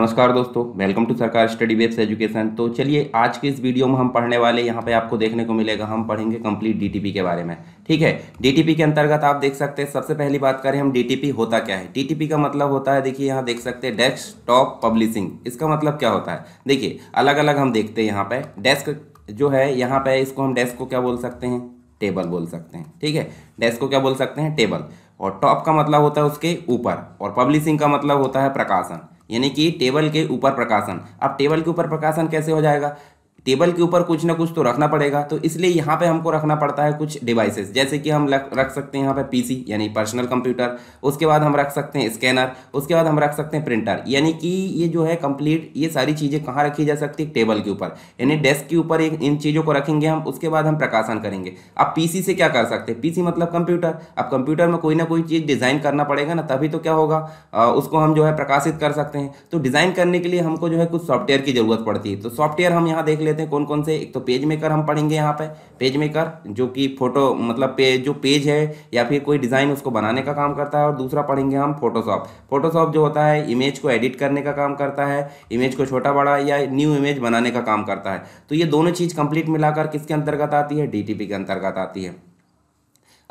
नमस्कार दोस्तों welcome to Sarkar study webs education तो चलिए आज के इस वीडियो में हम पढ़ने वाले यहाँ पे आपको देखने को मिलेगा हम पढ़ेंगे कंप्लीट डीटीपी के बारे में ठीक है डीटीपी के अंतर्गत आप देख सकते हैं सबसे पहली बात करें हम डीटीपी होता क्या है डीटीपी का मतलब होता है देखिए यहाँ देख सकते हैं डेस्क पब्लिशिंग इसका मतलब क्या होता है देखिए अलग अलग हम देखते हैं यहाँ पे डेस्क जो है यहाँ पे इसको हम डेस्क को क्या बोल सकते हैं टेबल बोल सकते हैं ठीक है डेस्क को क्या बोल सकते हैं टेबल और टॉप का मतलब होता है उसके ऊपर और पब्लिशिंग का मतलब होता है प्रकाशन यानी कि टेबल के ऊपर प्रकाशन अब टेबल के ऊपर प्रकाशन कैसे हो जाएगा टेबल के ऊपर कुछ ना कुछ तो रखना पड़ेगा तो इसलिए यहाँ पे हमको रखना पड़ता है कुछ डिवाइसेस जैसे कि हम रख सकते हैं यहाँ पे पीसी यानी पर्सनल कंप्यूटर उसके बाद हम रख सकते हैं स्कैनर उसके बाद हम रख सकते हैं प्रिंटर यानी कि ये जो है कंप्लीट ये सारी चीज़ें कहाँ रखी जा सकती है टेबल के ऊपर यानी डेस्क के ऊपर इन चीज़ों को रखेंगे हम उसके बाद हम प्रकाशन करेंगे अब पी से क्या कर सकते हैं पी मतलब कंप्यूटर अब कंप्यूटर में कोई ना कोई चीज़ डिज़ाइन करना पड़ेगा ना तभी तो क्या होगा उसको हम जो है प्रकाशित कर सकते हैं तो डिज़ाइन करने के लिए हमको जो है कुछ सॉफ्टवेयर की ज़रूरत पड़ती है तो सॉफ्टवेयर हम यहाँ देख ले लेते हैं कौन कौन से एक तो पेज मेकर हम पढ़ेंगे यहाँ पे पेज मेकर जो कि फोटो मतलब पे, जो पेज है या फिर कोई डिज़ाइन उसको बनाने का काम करता है और दूसरा पढ़ेंगे हम फोटोशॉप फोटोशॉप जो होता है इमेज को एडिट करने का काम करता है इमेज को छोटा बड़ा या न्यू इमेज बनाने का काम करता है तो ये दोनों चीज़ कंप्लीट मिलाकर किसके अंतर्गत आती है डी के अंतर्गत आती है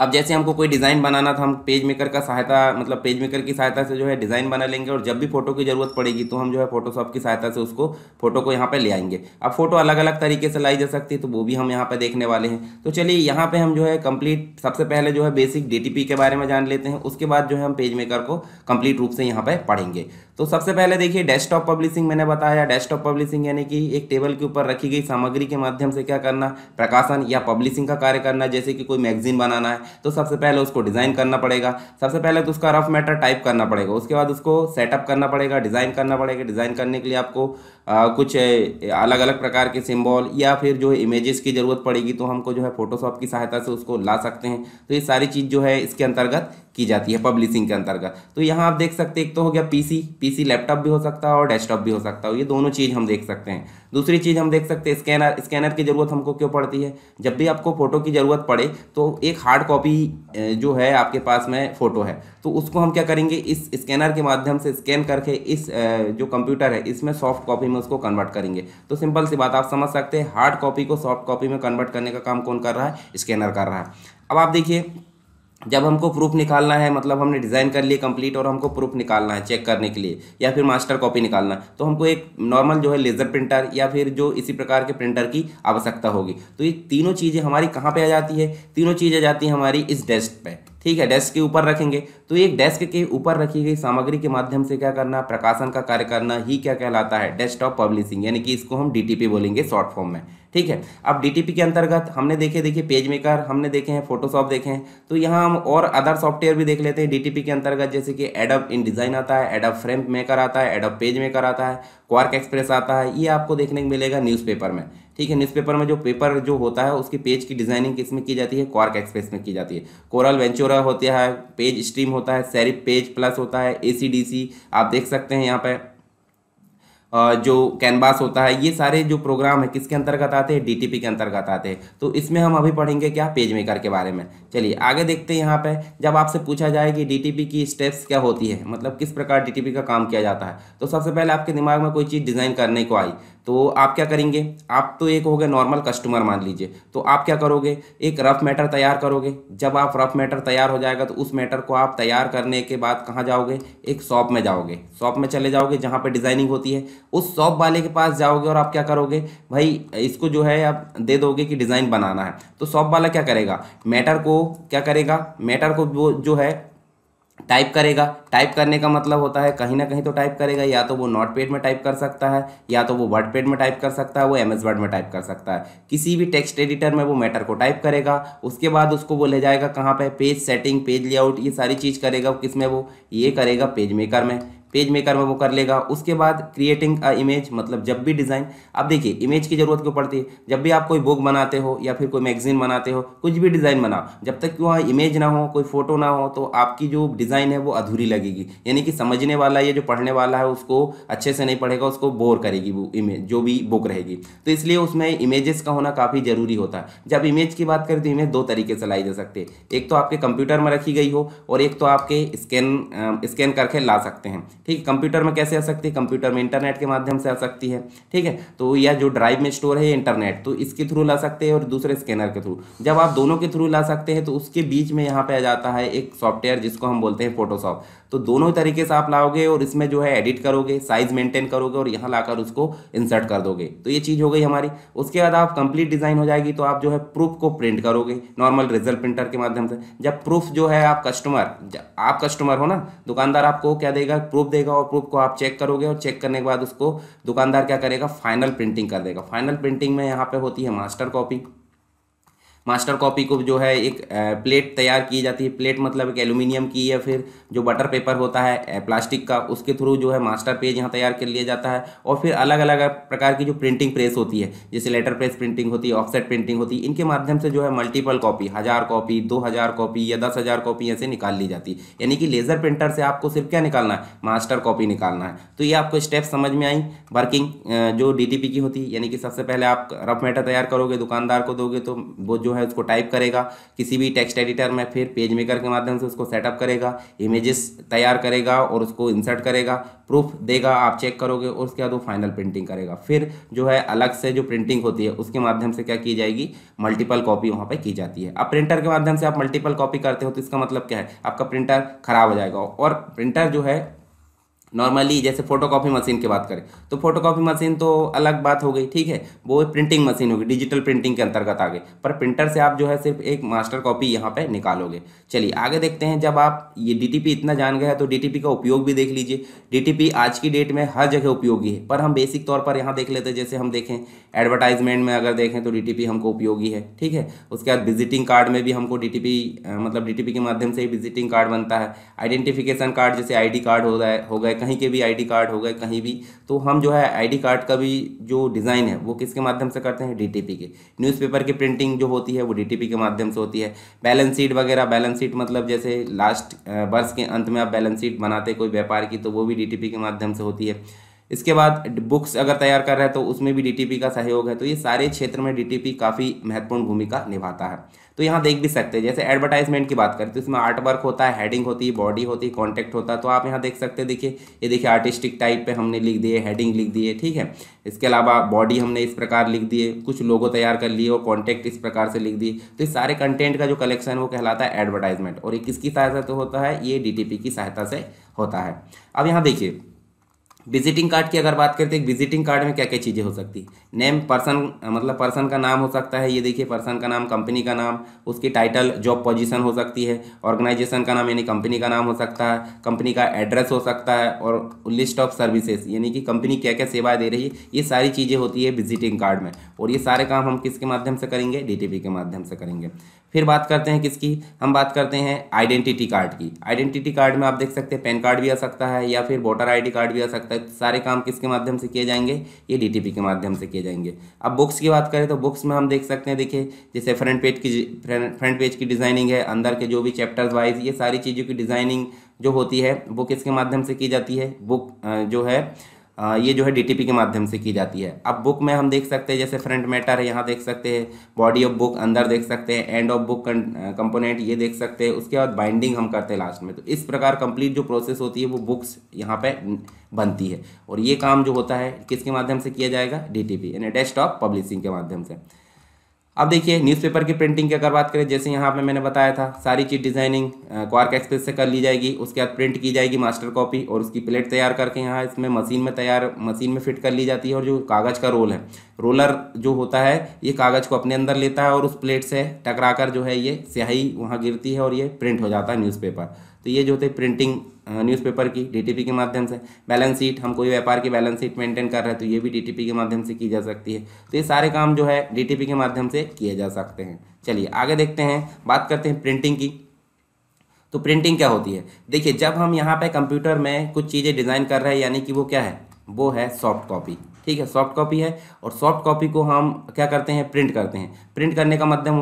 अब जैसे हमको कोई डिज़ाइन बनाना था हम पेज मेकर का सहायता मतलब पेज मेकर की सहायता से जो है डिज़ाइन बना लेंगे और जब भी फ़ोटो की ज़रूरत पड़ेगी तो हम जो है फोटोशॉप की सहायता से उसको फोटो को यहाँ पे ले आएंगे अब फोटो अलग अलग तरीके से लाई जा सकती है तो वो भी हम यहाँ पे देखने वाले हैं तो चलिए यहाँ पे हम जो है कम्प्लीट सबसे पहले जो है बेसिक डी के बारे में जान लेते हैं उसके बाद जो है हम पेज मेकर को कम्प्लीट रूप से यहाँ पर पढ़ेंगे तो सबसे पहले देखिए डेस्कटॉप पब्लिशिंग मैंने बताया डेस्कटॉप पब्लिशिंग यानी कि एक टेबल के ऊपर रखी गई सामग्री के माध्यम से क्या करना प्रकाशन या पब्लिशिंग का कार्य करना जैसे कि कोई मैगजीन बनाना है तो सबसे पहले उसको डिज़ाइन करना पड़ेगा सबसे पहले तो उसका रफ मैटर टाइप करना पड़ेगा उसके बाद उसको सेटअप करना पड़ेगा डिज़ाइन करना पड़ेगा डिज़ाइन करने के लिए आपको आ, कुछ अलग अलग प्रकार के सिम्बॉल या फिर जो है इमेजेस की ज़रूरत पड़ेगी तो हमको जो है फोटोशॉप की सहायता से उसको ला सकते हैं तो ये सारी चीज़ जो है इसके अंतर्गत की जाती है पब्लिशिंग के अंतर्गत तो यहाँ आप देख सकते हैं एक तो हो गया पीसी पीसी लैपटॉप भी हो सकता है और डेस्कटॉप भी हो सकता है ये दोनों चीज़ हम देख सकते हैं दूसरी चीज़ हम देख सकते हैं स्कैनर स्कैनर की ज़रूरत हमको क्यों पड़ती है जब भी आपको फ़ोटो की ज़रूरत पड़े तो एक हार्ड कॉपी जो है आपके पास में फ़ोटो है तो उसको हम क्या करेंगे इस स्कैनर के माध्यम से स्कैन करके इस जो कंप्यूटर है इसमें सॉफ्ट कॉपी में उसको कन्वर्ट करेंगे तो सिंपल सी बात आप समझ सकते हैं हार्ड कॉपी को सॉफ्ट कॉपी में कन्वर्ट करने का काम कौन कर रहा है स्कैनर कर रहा है अब आप देखिए जब हमको प्रूफ निकालना है मतलब हमने डिज़ाइन कर लिए कंप्लीट और हमको प्रूफ निकालना है चेक करने के लिए या फिर मास्टर कॉपी निकालना तो हमको एक नॉर्मल जो है लेज़र प्रिंटर या फिर जो इसी प्रकार के प्रिंटर की आवश्यकता होगी तो ये तीनों चीज़ें हमारी कहाँ पे आ जाती है तीनों चीज़ें आ जाती हैं हमारी इस डेस्क पर ठीक है डेस्क के ऊपर रखेंगे तो एक डेस्क के ऊपर रखी गई सामग्री के माध्यम से क्या करना प्रकाशन का कार्य करना ही क्या कहलाता है डेस्कटॉप पब्लिशिंग यानी कि इसको हम डीटीपी बोलेंगे शॉर्ट फॉर्म में ठीक है अब डीटीपी के अंतर्गत हमने देखे देखिए पेज मेकर हमने देखे हैं फोटोशॉप देखे हैं तो यहाँ हम और अदर सॉफ्टवेयर भी देख लेते हैं डीटीपी के अंतर्गत जैसे कि एडअप इन डिज़ाइन आता है एडब फ्रेम मेकर आता है एडअप पेज मेकर आता है क्वार्क एक्सप्रेस आता है ये आपको देखने को मिलेगा न्यूज़पेपर में ठीक है न्यूज़पेपर में जो पेपर जो होता है उसके पेज की डिजाइनिंग किस में की जाती है क्वार्क एक्सप्रेस में की जाती है कोरल वेंचोरा होता है पेज स्ट्रीम होता है सैरिप पेज प्लस होता है ए आप देख सकते हैं यहाँ पर जो कैनवास होता है ये सारे जो प्रोग्राम है किसके अंतर्गत आते हैं डी के अंतर्गत आते हैं तो इसमें हम अभी पढ़ेंगे क्या पेज मेकर के बारे में चलिए आगे देखते हैं यहाँ पे जब आपसे पूछा जाए कि डी की स्टेप्स क्या होती है मतलब किस प्रकार डी का, का काम किया जाता है तो सबसे पहले आपके दिमाग में कोई चीज़ डिज़ाइन करने को आई तो आप क्या करेंगे आप तो एक हो गए नॉर्मल कस्टमर मान लीजिए तो आप क्या करोगे एक रफ़ मैटर तैयार करोगे जब आप रफ़ मैटर तैयार हो जाएगा तो उस मैटर को आप तैयार करने के बाद कहाँ जाओगे एक शॉप में जाओगे शॉप में चले जाओगे जहाँ पर डिज़ाइनिंग होती है उस शॉप वाले के पास जाओगे और आप क्या करोगे भाई इसको जो है आप दे दोगे कि डिज़ाइन बनाना है तो शॉप वाला क्या करेगा मैटर को क्या करेगा मैटर को वो जो है टाइप करेगा टाइप करने का मतलब होता है कहीं ना कहीं तो टाइप करेगा या तो वो नोट पेड में टाइप कर सकता है या तो वो वर्ड पेड में टाइप कर सकता है वो एम एस वर्ड में टाइप कर सकता है किसी भी टेक्स्ट एडिटर में वो मैटर को टाइप करेगा उसके बाद उसको वो ले जाएगा कहाँ पे पेज सेटिंग पेज लेआउट ये सारी चीज़ करेगा किस में वो ये करेगा पेज मेकर में पेज मेकर में वो कर लेगा उसके बाद क्रिएटिंग अ इमेज मतलब जब भी डिज़ाइन अब देखिए इमेज की ज़रूरत क्यों पड़ती है जब भी आप कोई बुक बनाते हो या फिर कोई मैगजीन बनाते हो कुछ भी डिज़ाइन बनाओ जब तक कि वहाँ इमेज ना हो कोई फोटो ना हो तो आपकी जो डिज़ाइन है वो अधूरी लगेगी यानी कि समझने वाला या जो पढ़ने वाला है उसको अच्छे से नहीं पढ़ेगा उसको बोर करेगी वो इमेज जो भी बुक रहेगी तो इसलिए उसमें इमेजेस का होना काफ़ी ज़रूरी होता है जब इमेज की बात करें तो इमेज दो तरीके से लाई जा सकती है एक तो आपके कंप्यूटर में रखी गई हो और एक तो आपके स्कैन स्कैन करके ला सकते हैं ठीक कंप्यूटर में कैसे आ सकती है कंप्यूटर में इंटरनेट के माध्यम से आ सकती है ठीक है तो यह जो ड्राइव में स्टोर है ये इंटरनेट तो इसके थ्रू ला सकते हैं और दूसरे स्कैनर के थ्रू जब आप दोनों के थ्रू ला सकते हैं तो उसके बीच में यहाँ पे आ जाता है एक सॉफ्टवेयर जिसको हम बोलते हैं फोटोशॉप तो दोनों तरीके से आप लाओगे और इसमें जो है एडिट करोगे साइज मेंटेन करोगे और यहाँ लाकर उसको इंसर्ट कर दोगे तो ये चीज़ हो गई हमारी उसके बाद आप कंप्लीट डिज़ाइन हो जाएगी तो आप जो है प्रूफ को प्रिंट करोगे नॉर्मल रिजल्ट प्रिंटर के माध्यम से जब प्रूफ जो है आप कस्टमर आप कस्टमर हो ना दुकानदार आपको क्या देगा प्रूफ देगा और प्रूफ को आप चेक करोगे और चेक करने के बाद उसको दुकानदार क्या करेगा फाइनल प्रिंटिंग कर देगा फाइनल प्रिंटिंग में यहाँ पे होती है मास्टर कॉपी मास्टर कॉपी को जो है एक प्लेट तैयार की जाती है प्लेट मतलब एक एल्यूमिनियम की या फिर जो बटर पेपर होता है प्लास्टिक का उसके थ्रू जो है मास्टर पेज यहाँ तैयार कर लिया जाता है और फिर अलग अलग प्रकार की जो प्रिंटिंग प्रेस होती है जैसे लेटर प्रेस प्रिंटिंग होती है ऑफसेट प्रिंटिंग होती है इनके माध्यम से जो है मल्टीपल कॉपी हज़ार कॉपी दो हज़ार कॉपी या दस हज़ार कॉपी ऐसे निकाल ली जाती है यानी कि लेज़र प्रिंटर से आपको सिर्फ क्या निकालना है मास्टर कॉपी निकालना है तो ये आपको स्टेप समझ में आई वर्किंग जो डी की होती है यानी कि सबसे पहले आप रफ मैटर तैयार करोगे दुकानदार को दोगे तो वो जो है है उसको टाइप करेगा किसी भी टेक्स्ट एडिटर में फिर पेज मेकर के माध्यम से उसको सेटअप करेगा इमेजेस तैयार करेगा और उसको इंसर्ट करेगा प्रूफ देगा आप चेक करोगे और उसके बाद वो फाइनल प्रिंटिंग करेगा फिर जो है अलग से जो प्रिंटिंग होती है उसके माध्यम से क्या की जाएगी मल्टीपल कॉपी वहाँ पर की जाती है अब प्रिंटर के माध्यम से आप मल्टीपल कॉपी करते हो तो इसका मतलब क्या है आपका प्रिंटर खराब हो जाएगा और प्रिंटर जो है नॉर्मली जैसे फोटोकॉपी मशीन की बात करें तो फोटोकॉपी मशीन तो अलग बात हो गई ठीक है वो प्रिंटिंग मशीन होगी डिजिटल प्रिंटिंग के अंतर्गत आ गए पर प्रिंटर से आप जो है सिर्फ एक मास्टर कॉपी यहाँ पे निकालोगे चलिए आगे देखते हैं जब आप ये डीटीपी इतना जान गए तो डीटीपी का उपयोग भी देख लीजिए डीटीपी आज की डेट में हर जगह उपयोगी है पर हम बेसिक तौर पर यहाँ देख लेते हैं जैसे हम देखें एडवर्टाइजमेंट में अगर देखें तो डी हमको उपयोगी है ठीक है उसके बाद विजिटिंग कार्ड में भी हमको डी मतलब डी के माध्यम से ही विजिटिंग कार्ड बनता है आइडेंटिफिकेशन कार्ड जैसे आई कार्ड हो हो गए कहीं के भी आईडी कार्ड हो गए कहीं भी तो हम जो है आईडी कार्ड का भी जो डिज़ाइन है वो किसके माध्यम से करते हैं डीटीपी के न्यूज़पेपर की प्रिंटिंग जो होती है वो डीटीपी के माध्यम से होती है बैलेंस शीट वगैरह बैलेंस शीट मतलब जैसे लास्ट वर्ष के अंत में आप बैलेंस शीट बनाते कोई व्यापार की तो वो भी पी के माध्यम से होती है इसके बाद बुक्स अगर तैयार कर रहे हैं तो उसमें भी पी का सहयोग है तो ये सारे क्षेत्र में पी काफ़ी महत्वपूर्ण भूमिका निभाता है तो यहाँ देख भी सकते हैं जैसे एडवर्टाइजमेंट की बात करें तो इसमें आर्ट वर्क होता है हेडिंग होती है बॉडी होती है कॉन्टैक्ट होता है तो आप यहाँ देख सकते हैं देखिए ये देखिए आर्टिस्टिक टाइप पे हमने लिख दिए हेडिंग लिख दिए ठीक है इसके अलावा बॉडी हमने इस प्रकार लिख दिए कुछ लोगो तैयार कर लिए और कॉन्टैक्ट इस प्रकार से लिख दिए तो इस सारे कंटेंट का जो कलेक्शन है वो कहलाता है एडवर्टाइजमेंट और ये किसकी सहायता से होता है ये डी की सहायता से होता है अब यहाँ देखिए विजिटिंग कार्ड की अगर बात करते हैं विजिटिंग कार्ड में क्या क्या चीज़ें हो सकती नेम पर्सन मतलब पर्सन का नाम हो सकता है ये देखिए पर्सन का नाम कंपनी का नाम उसकी टाइटल जॉब पोजीशन हो सकती है ऑर्गेनाइजेशन का नाम यानी कंपनी का नाम हो सकता है कंपनी का एड्रेस हो सकता है और लिस्ट ऑफ सर्विसेज यानी कि कंपनी क्या क्या सेवाएँ दे रही है ये सारी चीज़ें होती है विजिटिंग कार्ड में और ये सारे काम हम किसके माध्यम से करेंगे डी के माध्यम से करेंगे फिर बात करते हैं किसकी हम बात करते हैं आइडेंटिटी कार्ड की आइडेंटिटी कार्ड में आप देख सकते हैं पैन कार्ड भी आ सकता है या फिर वोटर आईडी कार्ड भी आ सकता है सारे सारे काम किसके माध्यम से किए जाएंगे ये डीटीपी के माध्यम से किए जाएंगे अब बुक्स की बात करें तो बुक्स में हम देख सकते हैं देखिए जैसे फ्रंट पेज की फ्रंट पेज की डिज़ाइनिंग है अंदर के जो भी चैप्टर्स वाइज ये सारी चीज़ों की डिज़ाइनिंग जो होती है वो किसके माध्यम से की जाती है बुक जो है ये जो है डीटीपी के माध्यम से की जाती है अब बुक में हम देख सकते हैं जैसे फ्रंट मैटर यहाँ देख सकते हैं बॉडी ऑफ बुक अंदर देख सकते हैं एंड ऑफ बुक कंपोनेंट ये देख सकते हैं उसके बाद बाइंडिंग हम करते हैं लास्ट में तो इस प्रकार कंप्लीट जो प्रोसेस होती है वो बुक्स यहाँ पर बनती है और ये काम जो होता है किसके माध्यम से किया जाएगा डी टी पी यानी टॉप पब्लिशिंग के माध्यम से अब देखिए न्यूज़पेपर की प्रिंटिंग की अगर बात करें जैसे यहाँ पे मैंने बताया था सारी चीज़ डिज़ाइनिंग क्वार्क एक्सप्रेस से कर ली जाएगी उसके बाद प्रिंट की जाएगी मास्टर कॉपी और उसकी प्लेट तैयार करके यहाँ इसमें मशीन में तैयार मशीन में फिट कर ली जाती है और जो कागज़ का रोल है रोलर जो होता है ये कागज़ को अपने अंदर लेता है और उस प्लेट से टकरा कर जो है ये स्याही वहाँ गिरती है और ये प्रिंट हो जाता है न्यूज़पेपर तो ये जो होते प्रिंटिंग न्यूज़पेपर की डीटीपी के माध्यम से बैलेंस शीट हम कोई व्यापार की बैलेंस शीट मेंटेन कर रहे हैं तो ये भी डीटीपी के माध्यम से की जा सकती है तो ये सारे काम जो है डीटीपी के माध्यम से किए जा सकते हैं चलिए आगे देखते हैं बात करते हैं प्रिंटिंग की तो प्रिंटिंग क्या होती है देखिए जब हम यहाँ पर कंप्यूटर में कुछ चीज़ें डिज़ाइन कर रहे हैं यानी कि वो क्या है वो है सॉफ्ट कॉपी ठीक है सॉफ्ट कॉपी है और सॉफ्ट कॉपी को हम क्या करते हैं प्रिंट करते हैं प्रिंट करने का मध्यम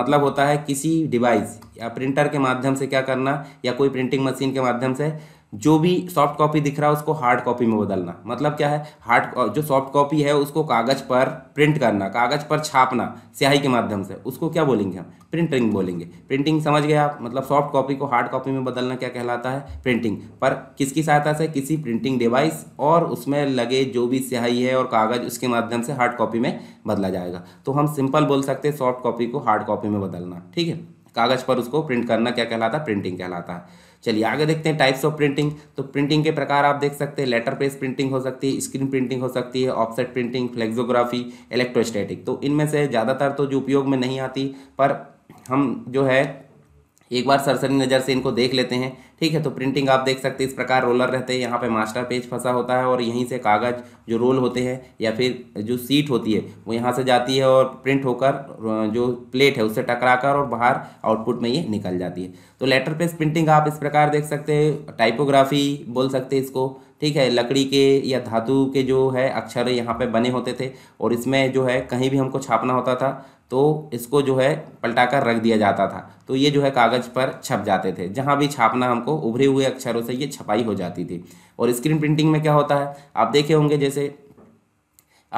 मतलब होता है किसी डिवाइस या प्रिंटर के माध्यम से क्या करना या कोई प्रिंटिंग मशीन के माध्यम से जो भी सॉफ्ट कॉपी दिख रहा है उसको हार्ड कॉपी में बदलना मतलब क्या है हार्ड जो सॉफ्ट कॉपी है उसको कागज़ पर प्रिंट करना कागज़ पर छापना स्याही के माध्यम से उसको क्या बोलेंगे हम प्रिंटिंग बोलेंगे प्रिंटिंग समझ गए आप मतलब सॉफ्ट कॉपी को हार्ड कॉपी में बदलना क्या कहलाता है प्रिंटिंग पर किसकी सहायता से किसी प्रिंटिंग डिवाइस और उसमें लगे जो भी स्याही है और कागज़ उसके माध्यम से हार्ड कॉपी में बदला जाएगा तो हम सिंपल बोल सकते हैं सॉफ्ट कॉपी को हार्ड कॉपी में बदलना ठीक है कागज़ पर उसको प्रिंट करना क्या कहलाता है प्रिंटिंग कहलाता है चलिए आगे देखते हैं टाइप्स ऑफ प्रिंटिंग तो प्रिंटिंग के प्रकार आप देख सकते हैं लेटर पेज प्रिंटिंग हो सकती है स्क्रीन प्रिंटिंग हो सकती है ऑफसेट प्रिंटिंग फ्लेक्सोग्राफी इलेक्ट्रोस्टैटिक तो इनमें से ज़्यादातर तो जो उपयोग में नहीं आती पर हम जो है एक बार सरसरी नज़र से इनको देख लेते हैं ठीक है तो प्रिंटिंग आप देख सकते हैं इस प्रकार रोलर रहते हैं यहाँ पे मास्टर पेज फंसा होता है और यहीं से कागज़ जो रोल होते हैं या फिर जो सीट होती है वो यहाँ से जाती है और प्रिंट होकर जो प्लेट है उससे टकरा कर और बाहर आउटपुट में ये निकल जाती है तो लेटर पेज प्रिंटिंग आप इस प्रकार देख सकते हैं टाइपोग्राफी बोल सकते हैं इसको ठीक है लकड़ी के या धातु के जो है अक्षर यहाँ पे बने होते थे और इसमें जो है कहीं भी हमको छापना होता था तो इसको जो है पलटा कर रख दिया जाता था तो ये जो है कागज़ पर छप जाते थे जहाँ भी छापना हमको उभरे हुए अक्षरों से ये छपाई हो जाती थी और स्क्रीन प्रिंटिंग में क्या होता है आप देखे होंगे जैसे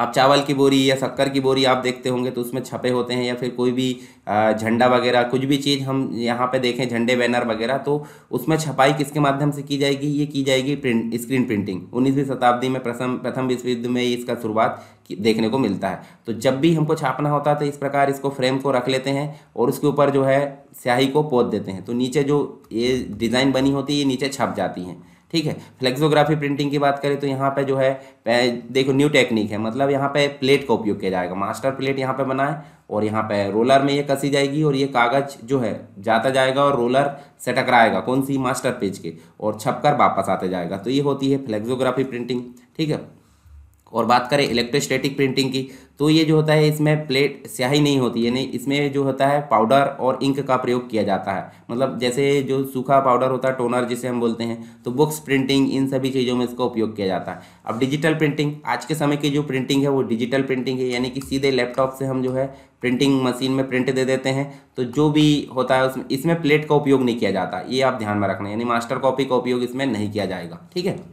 आप चावल की बोरी या शक्कर की बोरी आप देखते होंगे तो उसमें छपे होते हैं या फिर कोई भी झंडा वगैरह कुछ भी चीज़ हम यहाँ पे देखें झंडे बैनर वगैरह तो उसमें छपाई किसके माध्यम से की जाएगी ये की जाएगी प्रिंट स्क्रीन प्रिंटिंग उन्नीसवीं शताब्दी में प्रथम प्रथम विश्व युद्ध में इसका शुरुआत देखने को मिलता है तो जब भी हमको छापना होता है तो इस प्रकार इसको फ्रेम को रख लेते हैं और उसके ऊपर जो है स्याही को पोत देते हैं तो नीचे जो ये डिज़ाइन बनी होती है ये नीचे छप जाती हैं ठीक है फ्लेक्सोग्राफी प्रिंटिंग की बात करें तो यहाँ पे जो है देखो न्यू टेक्निक है मतलब यहाँ पे प्लेट का उपयोग किया जाएगा मास्टर प्लेट यहाँ पे बनाए और यहाँ पे रोलर में ये कसी जाएगी और ये कागज जो है जाता जाएगा और रोलर से टकराएगा कौन सी मास्टर पेज के और छपकर वापस आते जाएगा तो ये होती है फ्लेक्सोग्राफी प्रिंटिंग ठीक है और बात करें इलेक्ट्रोस्टैटिक प्रिंटिंग की तो ये जो होता है इसमें प्लेट स्याही नहीं होती है नहीं इसमें जो होता है पाउडर और इंक का प्रयोग किया जाता है मतलब जैसे जो सूखा पाउडर होता है टोनर जिसे हम बोलते हैं तो बुक्स प्रिंटिंग इन सभी चीज़ों में इसका उपयोग किया जाता है अब डिजिटल प्रिंटिंग आज के समय की जो प्रिंटिंग है वो डिजिटल प्रिंटिंग है यानी कि सीधे लैपटॉप से हम जो है प्रिंटिंग मशीन में प्रिंट दे देते हैं तो जो भी होता है उसमें इसमें प्लेट का उपयोग नहीं किया जाता ये आप ध्यान में रखना यानी मास्टर कॉपी का उपयोग इसमें नहीं किया जाएगा ठीक है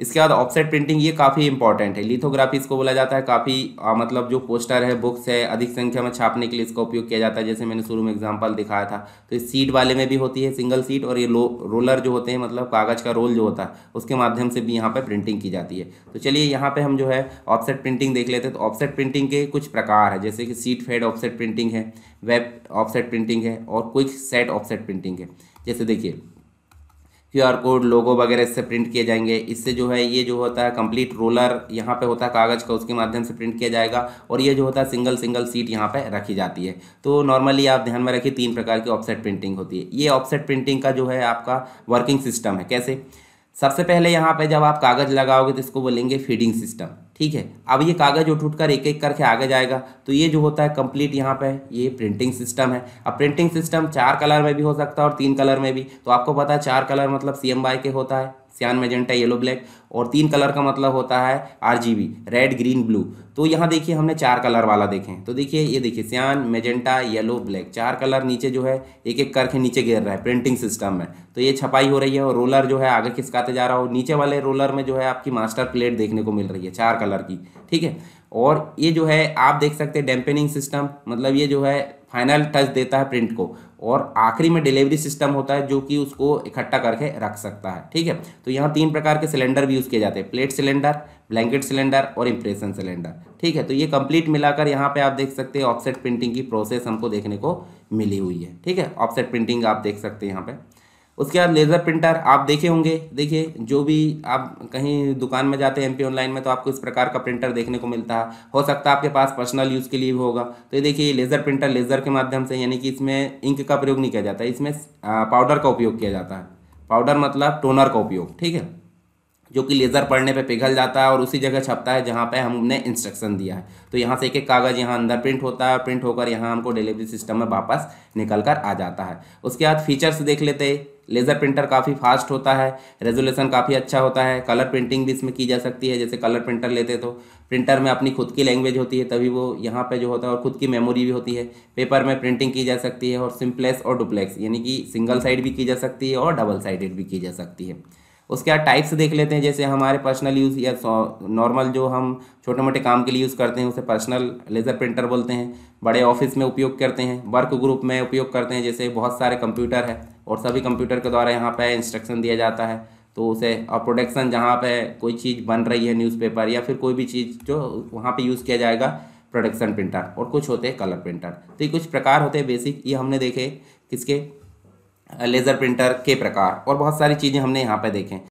इसके बाद ऑफसेट प्रिंटिंग ये काफ़ी इंपॉर्टेंट है लिथोग्राफी इसको बोला जाता है काफ़ी मतलब जो पोस्टर है बुक्स है अधिक संख्या में छापने के लिए इसका उपयोग किया जाता है जैसे मैंने शुरू में एग्जांपल दिखाया था तो इस सीट वाले में भी होती है सिंगल सीट और ये लो रोलर जो होते हैं मतलब कागज़ का रोल जो होता है उसके माध्यम से भी यहाँ पर प्रिंटिंग की जाती है तो चलिए यहाँ पर हम जो है ऑफसेट प्रिंटिंग देख लेते हैं तो ऑफसेट प्रिंटिंग के कुछ प्रकार है जैसे कि सीट फेड ऑफसेट प्रिंटिंग है वेब ऑफसेट प्रिंटिंग है और क्विक सेट ऑफसेट प्रिंटिंग है जैसे देखिए क्यू आर कोड लोगो वगैरह इससे प्रिंट किए जाएंगे इससे जो है ये जो होता है कंप्लीट रोलर यहाँ पे होता है कागज़ का उसके माध्यम से प्रिंट किया जाएगा और ये जो होता है सिंगल सिंगल सीट यहाँ पे रखी जाती है तो नॉर्मली आप ध्यान में रखिए तीन प्रकार की ऑफसेट प्रिंटिंग होती है ये ऑफसेट प्रिंटिंग का जो है आपका वर्किंग सिस्टम है कैसे सबसे पहले यहाँ पर जब आप कागज़ लगाओगे तो इसको बोलेंगे फीडिंग सिस्टम ठीक है अब ये कागज उठ उठ कर एक एक करके आगे जाएगा तो ये जो होता है कंप्लीट यहाँ पे ये प्रिंटिंग सिस्टम है अब प्रिंटिंग सिस्टम चार कलर में भी हो सकता है और तीन कलर में भी तो आपको पता है चार कलर मतलब सी एम बाई के होता है सियान मेजेंटा येलो ब्लैक और तीन कलर का मतलब होता है आर रेड ग्रीन ब्लू तो यहाँ देखिए हमने चार कलर वाला देखें तो देखिए ये देखिए सियान मेजेंटा येलो ब्लैक चार कलर नीचे जो है एक एक करके नीचे गिर रहा है प्रिंटिंग सिस्टम में तो ये छपाई हो रही है और रोलर जो है आगे खिसकाते जा रहा हो नीचे वाले रोलर में जो है आपकी मास्टर प्लेट देखने को मिल रही है चार कलर की ठीक है और ये जो है आप देख सकते हैं डैम्पेनिंग सिस्टम मतलब ये जो है फाइनल टच देता है प्रिंट को और आखिरी में डिलीवरी सिस्टम होता है जो कि उसको इकट्ठा करके रख सकता है ठीक है तो यहाँ तीन प्रकार के सिलेंडर भी यूज़ किए जाते हैं प्लेट सिलेंडर ब्लैंकेट सिलेंडर और इम्प्रेशन सिलेंडर ठीक है तो ये कंप्लीट मिलाकर यहाँ पे आप देख सकते हैं ऑफसेट प्रिंटिंग की प्रोसेस हमको देखने को मिली हुई है ठीक है ऑफसेट प्रिंटिंग आप देख सकते हैं यहाँ पर उसके बाद लेज़र प्रिंटर आप देखे होंगे देखिए जो भी आप कहीं दुकान में जाते हैं एम ऑनलाइन में तो आपको इस प्रकार का प्रिंटर देखने को मिलता है हो सकता है आपके पास पर्सनल यूज़ के लिए भी होगा तो ये देखिए लेज़र प्रिंटर लेज़र के माध्यम से यानी कि इसमें इंक का प्रयोग नहीं किया जाता इसमें पाउडर का उपयोग किया जाता है पाउडर मतलब टोनर का उपयोग ठीक है जो कि लेज़र पढ़ने पे पिघल जाता है और उसी जगह छपता है जहाँ पे हमने इंस्ट्रक्शन दिया है तो यहाँ से एक एक कागज़ यहाँ अंदर प्रिंट होता है प्रिंट होकर यहाँ हमको डिलीवरी सिस्टम में वापस निकल कर आ जाता है उसके बाद फीचर्स देख लेते लेज़र प्रिंटर काफ़ी फास्ट होता है रेजोल्यूशन काफ़ी अच्छा होता है कलर प्रिंटिंग भी इसमें की जा सकती है जैसे कलर प्रिंटर लेते तो प्रिंटर में अपनी खुद की लैंग्वेज होती है तभी वो यहाँ पे जो होता है और खुद की मेमोरी भी होती है पेपर में प्रिंटिंग की जा सकती है और सिम्प्लेक्स और डुप्लेक्स यानी कि सिंगल साइड भी की जा सकती है और डबल साइडेड भी की जा सकती है उसके बाद टाइप्स देख लेते हैं जैसे हमारे पर्सनल यूज़ या नॉर्मल जो हम छोटे मोटे काम के लिए यूज़ करते हैं उसे पर्सनल लेज़र प्रिंटर बोलते हैं बड़े ऑफिस में उपयोग करते हैं वर्क ग्रुप में उपयोग करते हैं जैसे बहुत सारे कंप्यूटर है और सभी कंप्यूटर के द्वारा यहाँ पर इंस्ट्रक्शन दिया जाता है तो उसे और प्रोडक्शन जहाँ पर कोई चीज़ बन रही है न्यूज़पेपर या फिर कोई भी चीज़ जो वहाँ पर यूज़ किया जाएगा प्रोडक्शन प्रिंटर और कुछ होते हैं कलर प्रिंटर तो ये कुछ प्रकार होते हैं बेसिक ये हमने देखे किसके लेज़र प्रिंटर के प्रकार और बहुत सारी चीज़ें हमने यहाँ पर देखें